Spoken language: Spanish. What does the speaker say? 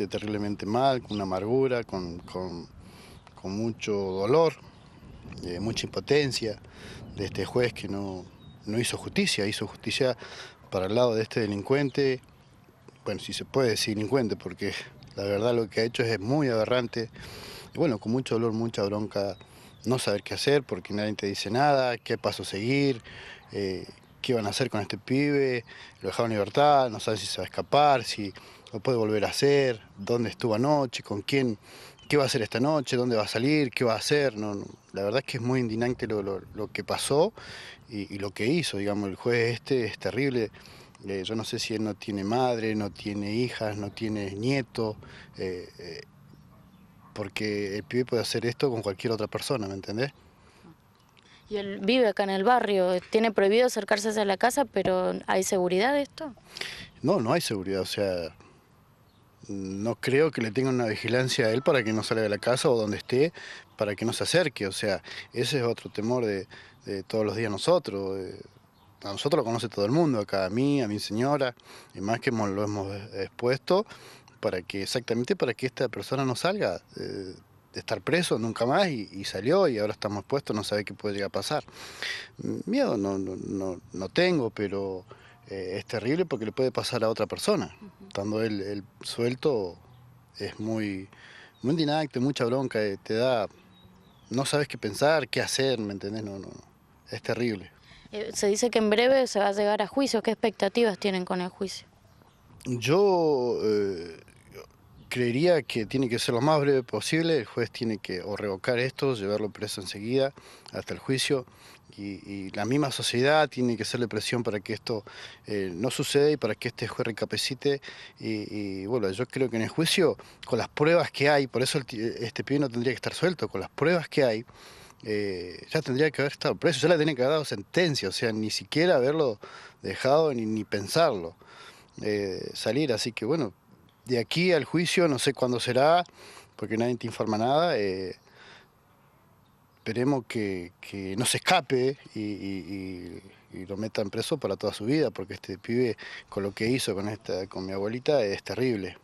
Este, terriblemente mal, con una amargura, con, mucho dolor, eh, mucha impotencia de este juez que no, hizo justicia, hizo justicia para el lado de este delincuente, bueno, si se puede decir delincuente, porque la verdad lo que ha hecho es muy aberrante, y bueno, con mucho dolor, mucha bronca, no saber qué hacer porque nadie te dice nada, qué paso seguir, eh, qué van a hacer con este pibe, lo dejaron en libertad, no saben si se va a escapar, si lo puede volver a hacer, dónde estuvo anoche, con quién, qué va a hacer esta noche, dónde va a salir, qué va a hacer. la verdad es que es muy indignante lo, que pasó y, lo que hizo, digamos, el juez este es terrible. Eh, yo no sé si él no tiene madre, no tiene hijas, no tiene nieto, eh, eh, porque el pibe puede hacer esto con cualquier otra persona, ¿me entendés? Y él vive acá en el barrio, tiene prohibido acercarse a la casa, pero ¿hay seguridad de esto? No, no hay seguridad, o sea, no creo que le tengan una vigilancia a él para que no salga de la casa o donde esté, para que no se acerque, o sea, ese es otro temor de, todos los días nosotros. A nosotros lo conoce todo el mundo, acá a mí, a mi señora, y más que lo hemos expuesto, para que exactamente para que esta persona no salga. Eh, estar preso nunca más y, salió y ahora estamos expuestos no sabe qué puede llegar a pasar. Miedo no, no, tengo, pero eh, es terrible porque le puede pasar a otra persona. Estando él, suelto es muy, muy dináctico, mucha bronca, eh, te da, no sabes qué pensar, qué hacer, ¿me entendés? No, no, es terrible. Eh, se dice que en breve se va a llegar a juicio, ¿qué expectativas tienen con el juicio? Yo creería que tiene que ser lo más breve posible. El juez tiene que o revocar esto, llevarlo preso enseguida hasta el juicio. Y, la misma sociedad tiene que hacerle presión para que esto eh, no suceda y para que este juez recapacite. Y, bueno, yo creo que en el juicio, con las pruebas que hay, por eso este pibe no tendría que estar suelto, con las pruebas que hay, eh, ya tendría que haber estado preso, ya le tenía que haber dado sentencia, o sea, ni siquiera haberlo dejado ni, ni pensarlo eh, salir. Así que bueno, de aquí al juicio, no sé cuándo será, porque nadie te informa nada. Eh, esperemos que, no se escape y, y, lo metan preso para toda su vida, porque este pibe con lo que hizo con, esta, con mi abuelita es terrible.